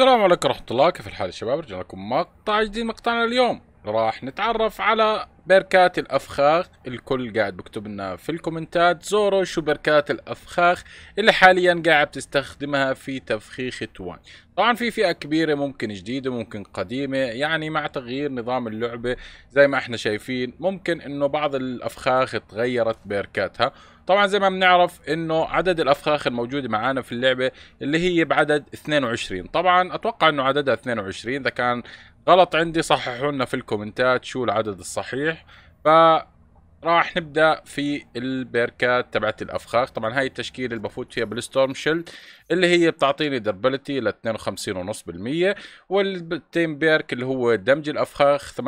السلام عليكم ورحمة الله كيف الحال يا شباب رجعنا لكم مقطع جديد مقطعنا اليوم راح نتعرف على بركات الافخاخ الكل قاعد بكتب لنا في الكومنتات زوروا شو بركات الافخاخ اللي حاليا قاعد تستخدمها في تفخيخ توان طبعا في فئه كبيره ممكن جديده ممكن قديمه يعني مع تغيير نظام اللعبه زي ما احنا شايفين ممكن انه بعض الافخاخ تغيرت بركاتها طبعا زي ما بنعرف انه عدد الافخاخ الموجوده معانا في اللعبه اللي هي بعدد 22 طبعا اتوقع انه عددها 22 اذا كان غلط عندي صححوا لنا في الكومنتات شو العدد الصحيح ف راح نبدا في البيركات تبعت الافخاخ طبعا هاي التشكيله اللي بفوت فيها بالستورم شيلد اللي هي بتعطيني دربلتي ل 52.5% والتيم بيرك اللي هو دمج الافخاخ 8.5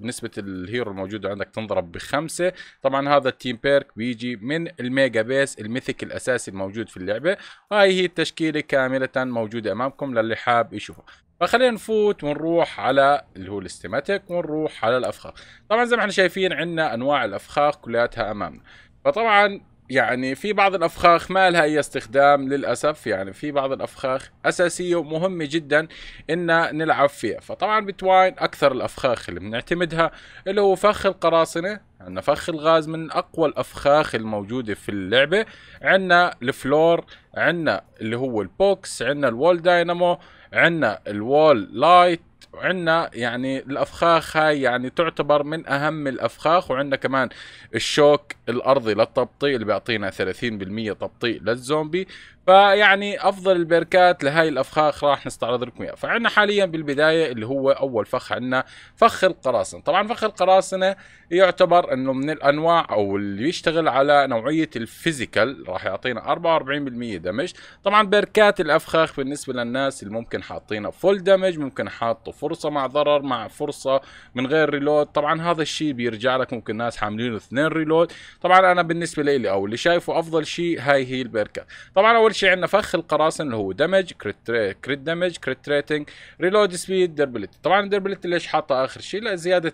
بنسبه الهيرو الموجوده عندك تنضرب بخمسه طبعا هذا التيم بيرك بيجي من الميجا بيس الميثيك الاساسي الموجود في اللعبه هاي هي التشكيله كامله موجوده امامكم للي حاب يشوفها فخلينا نفوت ونروح على اللي هو الاستيماتيك ونروح على الافخاخ طبعا زي ما احنا شايفين عندنا انواع الافخاخ كلياتها امامنا فطبعا يعني في بعض الافخاخ ما لها اي استخدام للاسف يعني في بعض الافخاخ اساسيه ومهمه جدا ان نلعب فيها فطبعا بتواين اكثر الافخاخ اللي بنعتمدها اللي هو فخ القراصنه عندنا فخ الغاز من اقوى الافخاخ الموجوده في اللعبه عندنا الفلور عندنا اللي هو البوكس عندنا الوول داينامو عندنا الوول لايت وعندنا يعني الافخاخ هاي يعني تعتبر من اهم الافخاخ وعندنا كمان الشوك الارضي للتبطيء اللي بيعطينا 30% تبطيء للزومبي فيعني افضل البركات لهاي الافخاخ راح نستعرض لكم اياها فعندنا حاليا بالبدايه اللي هو اول فخ عندنا فخ القراصنه طبعا فخ القراصنه يعتبر انه من الانواع او اللي بيشتغل على نوعيه الفيزيكال راح يعطينا 44% دمج طبعا بركات الافخاخ بالنسبه للناس اللي ممكن حاطينها فول دمج ممكن حاطه يحطوا فرصه مع ضرر مع فرصه من غير ريلود طبعا هذا الشيء بيرجع لك ممكن ناس حاملين اثنين ريلود طبعا انا بالنسبه لي او اللي شايفه افضل شيء هاي هي البركه طبعا اول شيء عندنا فخ القراصنه اللي هو دمج كريت كريت دمج كريت ريتنج ريلود سبيد دربلت طبعا دربلتي ليش حاطه اخر شيء لزياده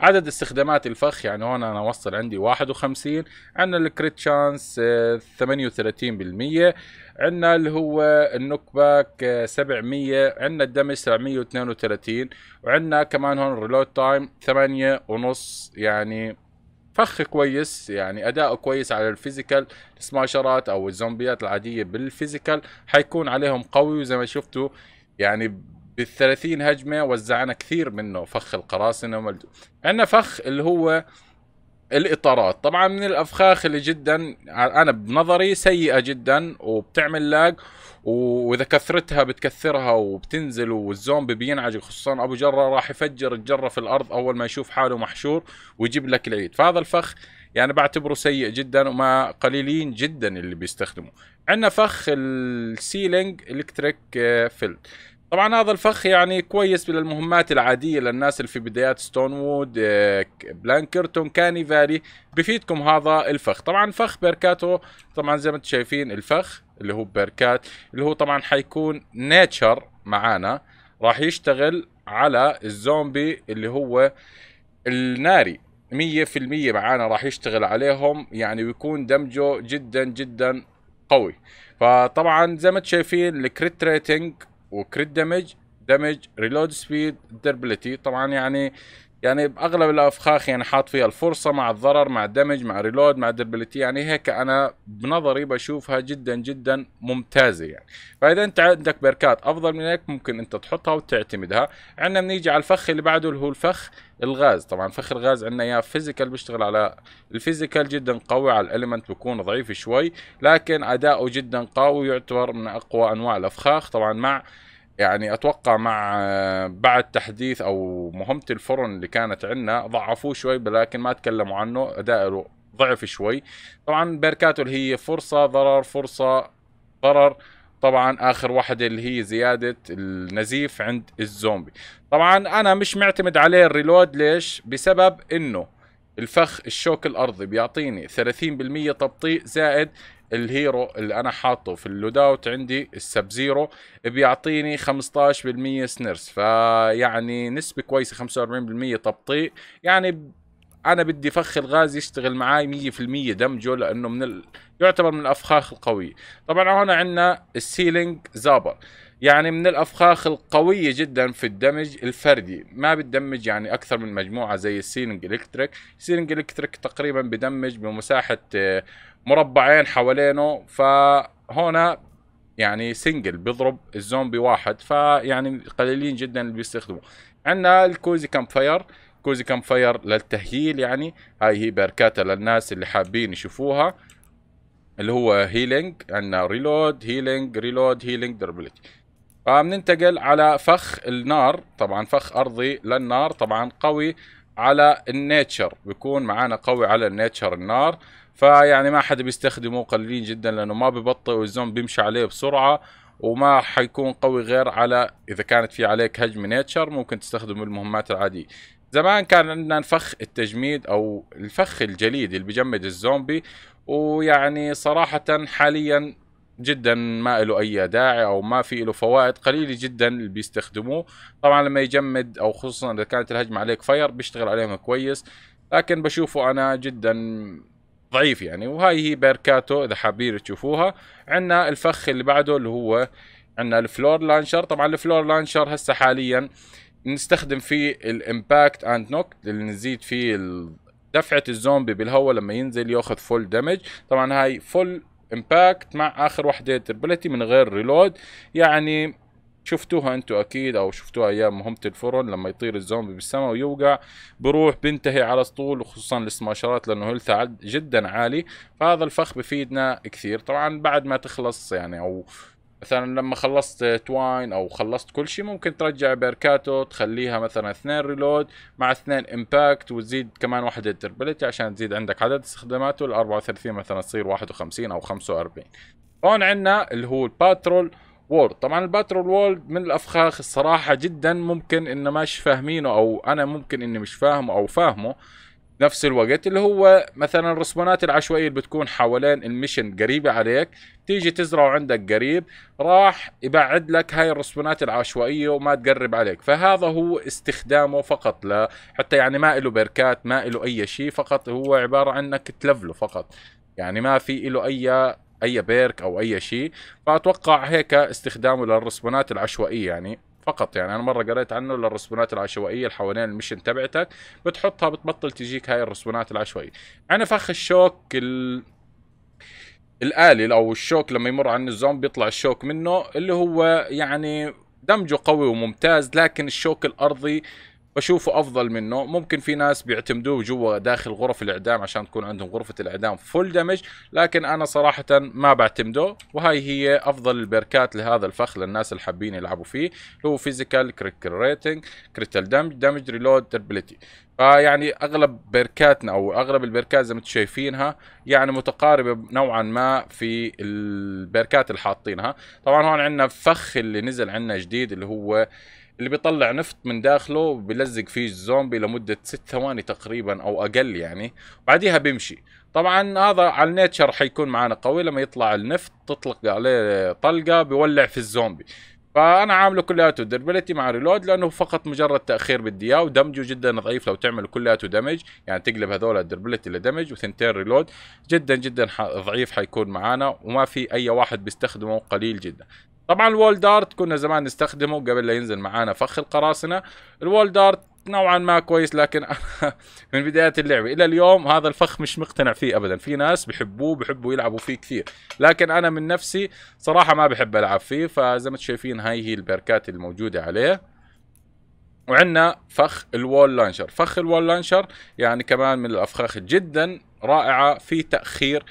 عدد استخدامات الفخ يعني هون انا وصل عندي 51 عندنا الكريت شانس 38% عندنا اللي هو النوك باك 700 عندنا الدمج 732 وعندنا كمان هون ريلود تايم 8 ونص يعني فخ كويس يعني اداؤه كويس على الفيزيكال السماشرات او الزومبيات العاديه بالفيزيكال حيكون عليهم قوي وزي ما شفتوا يعني بال30 هجمه وزعنا كثير منه فخ القراصنه عندنا فخ اللي هو الاطارات طبعا من الافخاخ اللي جدا انا بنظري سيئه جدا وبتعمل لاج واذا كثرتها بتكثرها وبتنزل والزومبي بينعجل خصوصا ابو جره راح يفجر الجره في الارض اول ما يشوف حاله محشور ويجيب لك العيد فهذا الفخ يعني بعتبره سيء جدا وما قليلين جدا اللي بيستخدموه عندنا فخ السيلينج الكتريك فيلد طبعا هذا الفخ يعني كويس للمهمات العادية للناس اللي في بدايات ستون وود آه، بلانكرتون كاني فالي بفيدكم هذا الفخ طبعا فخ بيركاتو طبعا زي ما انتم شايفين الفخ اللي هو بيركات اللي هو طبعا حيكون نيتشر معانا راح يشتغل على الزومبي اللي هو الناري مية في المية معانا راح يشتغل عليهم يعني ويكون دمجه جدا جدا قوي فطبعا زي ما انتم شايفين الكريت ريتنج وكريت دامج دامج ريلود سبيد دربلتي طبعا يعني يعني باغلب الافخاخ يعني حاط فيها الفرصه مع الضرر مع الدمج مع ريلود مع الدبلتي يعني هيك انا بنظري بشوفها جدا جدا ممتازه يعني فاذا انت عندك بيركات افضل من هيك ممكن انت تحطها وتعتمدها عندنا بنيجي على الفخ اللي بعده اللي هو الفخ الغاز طبعا فخ الغاز عندنا يا فيزيكال بيشتغل على الفيزيكال جدا قوي على الاليمنت بيكون ضعيف شوي لكن اداؤه جدا قوي يعتبر من اقوى انواع الافخاخ طبعا مع يعني اتوقع مع آه، بعد تحديث او مهمه الفرن اللي كانت عندنا ضعفوه شوي لكن ما تكلموا عنه ادائه ضعف شوي طبعا بركاتو اللي هي فرصه ضرر فرصه ضرر طبعا اخر واحده اللي هي زياده النزيف عند الزومبي طبعا انا مش معتمد عليه الريلود ليش بسبب انه الفخ الشوك الارضي بيعطيني 30% تبطيء زائد الهيرو اللي انا حاطه في اللود اوت عندي السب زيرو بيعطيني 15% سنرس فيعني نسبه كويسه 45% تبطيء يعني انا بدي فخ الغاز يشتغل معاي 100% دمجه لانه من ال... يعتبر من الافخاخ القويه طبعا هون عندنا السيلينج زابر يعني من الافخاخ القويه جدا في الدمج الفردي ما بتدمج يعني اكثر من مجموعه زي السيلينج الكتريك السيلينج الكتريك تقريبا بدمج بمساحه آه، مربعين حوالينه فهنا يعني سنجل بيضرب الزومبي واحد فيعني قليلين جدا اللي بيستخدموه عندنا الكوزي كام فاير كوزي كام فاير للتهييل يعني هاي هي باركاتها للناس اللي حابين يشوفوها اللي هو هيلينج عندنا ريلود هيلينج ريلود هيلينج دربلتي فبننتقل آه، على فخ النار طبعا فخ ارضي للنار طبعا قوي على النيتشر بيكون معانا قوي على النيتشر النار فيعني ما حدا بيستخدمه قليلين جدا لانه ما ببطئ والزومبي بيمشي عليه بسرعه وما حيكون قوي غير على اذا كانت في عليك هجمه نيتشر ممكن تستخدمه المهمات العاديه زمان كان عندنا نفخ التجميد او الفخ الجليدي اللي بجمد الزومبي ويعني صراحه حاليا جدا ما له اي داعي او ما في له فوائد قليل جدا اللي بيستخدموه طبعا لما يجمد او خصوصا اذا كانت الهجمه عليك فاير بيشتغل عليهم كويس لكن بشوفه انا جدا ضعيف يعني وهاي هي بيركاتو اذا حابين تشوفوها عندنا الفخ اللي بعده اللي هو عندنا الفلور لانشر طبعا الفلور لانشر هسه حاليا نستخدم فيه الامباكت اند نوك اللي نزيد فيه دفعه الزومبي بالهواء لما ينزل ياخذ فول دامج طبعا هاي فول امباكت مع اخر وحده تربلتي من غير ريلود يعني شفتوها انتو اكيد او شفتوها ايام مهمه الفرن لما يطير الزومبي بالسماء ويوقع بروح بينتهي على سطول وخصوصا السماشرات لانه هيلثها جدا عالي فهذا الفخ بفيدنا كثير طبعا بعد ما تخلص يعني او مثلا لما خلصت توين او خلصت كل شيء ممكن ترجع بيركاتو تخليها مثلا اثنين ريلود مع اثنين امباكت وتزيد كمان وحده تربلتي عشان تزيد عندك عدد استخداماته ال 34 مثلا تصير 51 او 45 هون عندنا اللي هو الباترول وورد طبعا الباترول وورد من الافخاخ الصراحه جدا ممكن انه مش فاهمينه او انا ممكن اني مش فاهمه او فاهمه نفس الوقت اللي هو مثلا الرسبونات العشوائيه اللي بتكون حوالين المشن قريبه عليك تيجي تزرعه عندك قريب راح يبعد لك هاي الرسبونات العشوائيه وما تقرب عليك فهذا هو استخدامه فقط لا حتى يعني ما له بركات ما له اي شيء فقط هو عباره عن انك تلفله فقط يعني ما في له اي اي بيرك او اي شيء فاتوقع هيك استخدامه للرسبونات العشوائيه يعني فقط يعني انا مره قريت عنه للرسبونات العشوائيه اللي حوالين المشن تبعتك بتحطها بتبطل تجيك هاي الرسبونات العشوائيه انا فخ الشوك ال... الالي او الشوك لما يمر عن الزوم بيطلع الشوك منه اللي هو يعني دمجه قوي وممتاز لكن الشوك الارضي بشوفه افضل منه ممكن في ناس بيعتمدوه جوا داخل غرف الاعدام عشان تكون عندهم غرفه الاعدام فول دمج لكن انا صراحه ما بعتمده وهاي هي افضل البركات لهذا الفخ للناس اللي حابين يلعبوا فيه اللي هو فيزيكال كريتيكال ريتنج كريتيكال دمج دمج ريلود تربلتي فيعني اغلب بركاتنا او اغلب البركات زي ما انتم شايفينها يعني متقاربه نوعا ما في البركات اللي حاطينها طبعا هون عندنا فخ اللي نزل عندنا جديد اللي هو اللي بيطلع نفط من داخله بيلزق فيه الزومبي لمده ست ثواني تقريبا او اقل يعني بعديها بيمشي طبعا هذا على النيتشر حيكون معانا قوي لما يطلع النفط تطلق عليه طلقه بيولع في الزومبي فانا عامله كلياته دربلتي مع ريلود لانه فقط مجرد تاخير بدي اياه ودمجه جدا ضعيف لو تعمل كلياته دمج يعني تقلب هذول الدربلتي لدمج وثنتين ريلود جدا جدا ضعيف حيكون معانا وما في اي واحد بيستخدمه قليل جدا طبعا الوول دارت كنا زمان نستخدمه قبل لا ينزل معانا فخ القراصنه الوول دارت نوعا ما كويس لكن من بدايه اللعبه الى اليوم هذا الفخ مش مقتنع فيه ابدا في ناس بحبوه بحبوا يلعبوا فيه كثير لكن انا من نفسي صراحه ما بحب العب فيه فزي ما انتم شايفين هاي هي البركات الموجوده عليه وعندنا فخ الوول لانشر فخ الوول لانشر يعني كمان من الافخاخ جدا رائعه في تاخير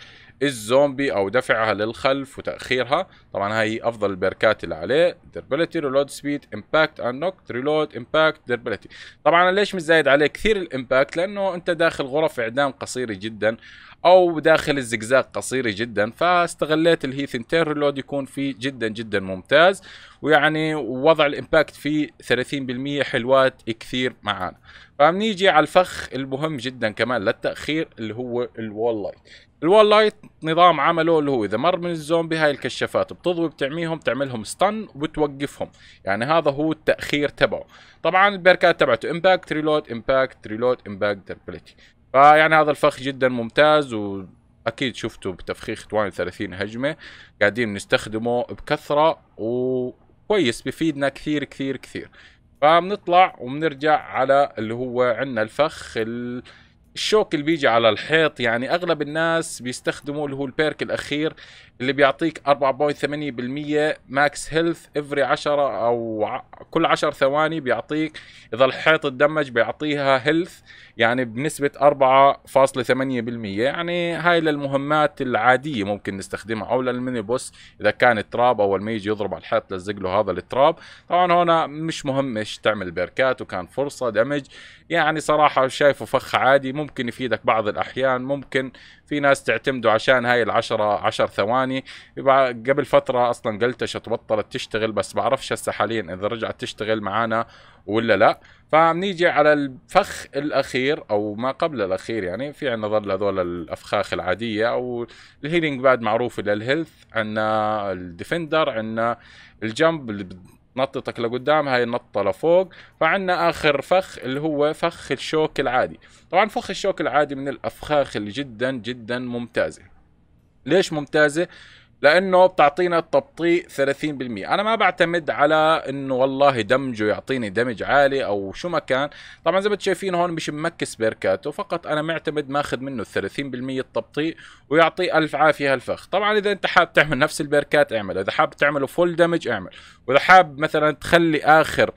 الزومبي او دفعها للخلف وتاخيرها طبعا هاي افضل البركات اللي عليه دربلتي ريلود سبيد امباكت نوك ريلود امباكت دربلتي طبعا ليش مش زايد عليه كثير الامباكت لانه انت داخل غرف اعدام قصيره جدا او داخل الزقزاق قصيره جدا فاستغليت اللي هي ثنتين ريلود يكون فيه جدا جدا ممتاز ويعني وضع الامباكت فيه 30% حلوات كثير معانا فبنيجي على الفخ المهم جدا كمان للتاخير اللي هو الوول لايت الوال لايت نظام عمله اللي هو اذا مر من الزومبي هاي الكشافات بتضوي بتعميهم بتعملهم ستن وبتوقفهم يعني هذا هو التاخير تبعه طبعا البركات تبعته امباكت ريلود امباكت ريلود امباكت دربلتي فيعني هذا الفخ جدا ممتاز و اكيد شفتوا بتفخيخ 32 هجمه قاعدين نستخدمه بكثره وكويس بفيدنا كثير كثير كثير فبنطلع وبنرجع على اللي هو عندنا الفخ اللي الشوك اللي بيجي على الحيط يعني اغلب الناس بيستخدموا اللي هو البيرك الاخير اللي بيعطيك 4.8% ماكس هيلث افري 10 او كل 10 ثواني بيعطيك اذا الحيط اتدمج بيعطيها هيلث يعني بنسبه 4.8% يعني هاي للمهمات العاديه ممكن نستخدمها او للميني بوس اذا كان تراب اول ما يجي يضرب على الحيط لزق له هذا التراب طبعا هنا مش مهم ايش تعمل بيركات وكان فرصه دمج يعني صراحه شايفه فخ عادي ممكن ممكن يفيدك بعض الأحيان ممكن في ناس تعتمدوا عشان هاي العشرة عشر ثواني قبل فترة أصلا قلتشت وبطلت تشتغل بس بعرفش هسه حاليا إذا رجعت تشتغل معانا ولا لا فبنيجي على الفخ الاخير او ما قبل الاخير يعني في عندنا ظل هذول الافخاخ العاديه او الهيلينج باد معروفه للهيلث عندنا الديفندر عندنا الجمب اللي نطتك لقدام هاي النطة لفوق فعندنا آخر فخ اللي هو فخ الشوك العادي طبعا فخ الشوك العادي من الأفخاخ اللي جدا جدا ممتازة ليش ممتازة؟ لانه بتعطينا التبطيء 30% انا ما بعتمد على انه والله دمجه يعطيني دمج عالي او شو ما كان طبعا زي ما انتم شايفين هون مش ممكس بيركاتو فقط انا معتمد ماخذ منه 30% التبطيء ويعطي الف عافيه هالفخ طبعا اذا انت حابب تعمل نفس البيركات اعمل اذا حابب تعمله فول دمج اعمل واذا حابب مثلا تخلي اخر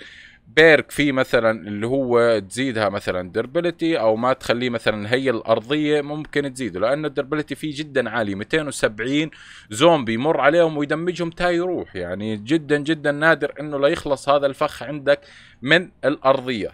بيرك في مثلا اللي هو تزيدها مثلا دربلتي او ما تخليه مثلا هي الارضيه ممكن تزيده لانه الدربلتي فيه جدا عالي 270 زومبي يمر عليهم ويدمجهم تا يروح يعني جدا جدا نادر انه لا يخلص هذا الفخ عندك من الارضيه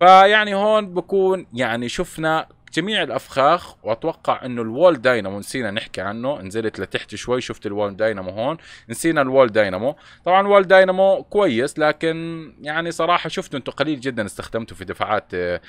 فيعني هون بكون يعني شفنا جميع الافخاخ واتوقع انه الوول داينامو نسينا نحكي عنه نزلت لتحت شوي شفت الوول داينامو هون نسينا الوول داينامو طبعا الوول داينامو كويس لكن يعني صراحه شفته انتم قليل جدا استخدمته في دفعات آه،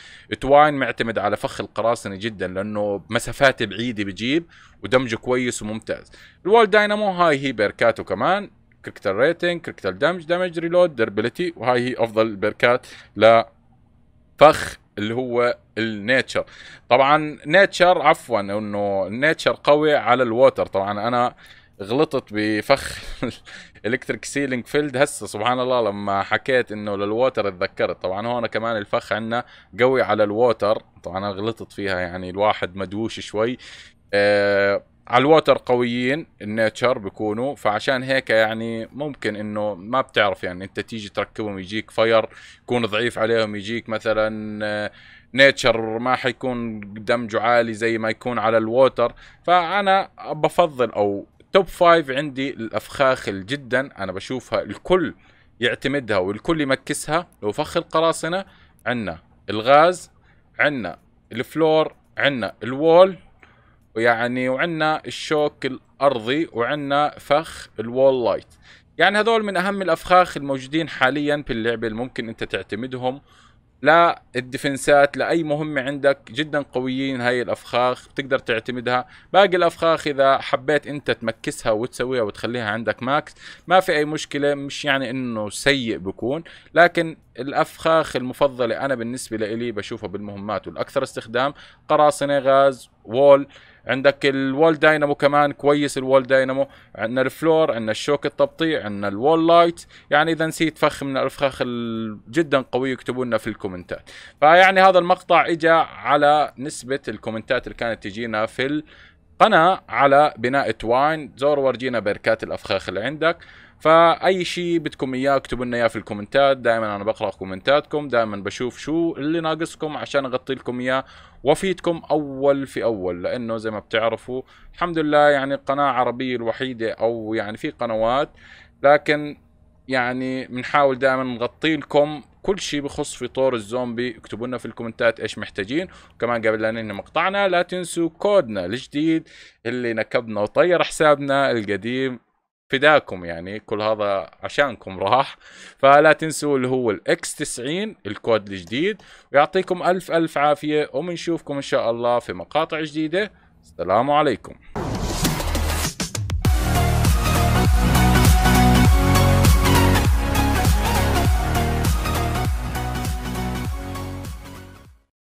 توين معتمد على فخ القراصنه جدا لانه مسافات بعيده بجيب ودمجه كويس وممتاز الوول داينامو هاي هي بيركاته كمان كريكتر ريتنج كريكتر دمج دمج ريلود دربلتي وهاي هي افضل بيركات لفخ اللي هو النيتشر طبعا نيتشر عفوا انه نيتشر قوي على الووتر طبعا انا غلطت بفخ الكتريك سيلينج فيلد هسه سبحان الله لما حكيت انه للووتر اتذكرت طبعا هون كمان الفخ عندنا قوي على الووتر طبعا انا غلطت فيها يعني الواحد مدوش شوي آه على الوتر قويين النيتشر بيكونوا فعشان هيك يعني ممكن انه ما بتعرف يعني انت تيجي تركبهم يجيك فاير يكون ضعيف عليهم يجيك مثلا آه، نيتشر ما حيكون دمجه عالي زي ما يكون على الوتر فانا بفضل او توب فايف عندي الافخاخ جدا انا بشوفها الكل يعتمدها والكل يمكسها لو فخ القراصنة عنا الغاز عنا الفلور عنا الوول ويعني وعندنا الشوك الارضي وعندنا فخ الوول لايت يعني هذول من اهم الافخاخ الموجودين حاليا باللعبه اللي ممكن انت تعتمدهم الدفنسات لاي مهمه عندك جدا قويين هاي الافخاخ بتقدر تعتمدها باقي الافخاخ اذا حبيت انت تمكسها وتسويها وتخليها عندك ماكس ما في اي مشكله مش يعني انه سيء بكون لكن الافخاخ المفضله انا بالنسبه لي بشوفها بالمهمات والاكثر استخدام قراصنه غاز وول عندك الوول داينامو كمان كويس الوول داينامو عندنا الفلور عندنا الشوك التبطيع عندنا الوول لايت يعني اذا نسيت فخ من الافخاخ جدا قوي اكتبوا لنا في الكومنتات فيعني هذا المقطع اجى على نسبه الكومنتات اللي كانت تجينا في قناة على بناء التواين زور ورجينا بركات الافخاخ اللي عندك فاي شيء بدكم اياه اكتبوا لنا اياه في الكومنتات دائما انا بقرا كومنتاتكم دائما بشوف شو اللي ناقصكم عشان اغطي لكم اياه وافيدكم اول في اول لانه زي ما بتعرفوا الحمد لله يعني القناه العربيه الوحيده او يعني في قنوات لكن يعني بنحاول دائما نغطي لكم كل شيء بخص في طور الزومبي اكتبوا لنا في الكومنتات ايش محتاجين وكمان قبل لا ننهي مقطعنا لا تنسوا كودنا الجديد اللي نكبنا وطير حسابنا القديم فداكم يعني كل هذا عشانكم راح فلا تنسوا اللي هو الاكس 90 الكود الجديد ويعطيكم الف الف عافيه وبنشوفكم ان شاء الله في مقاطع جديده السلام عليكم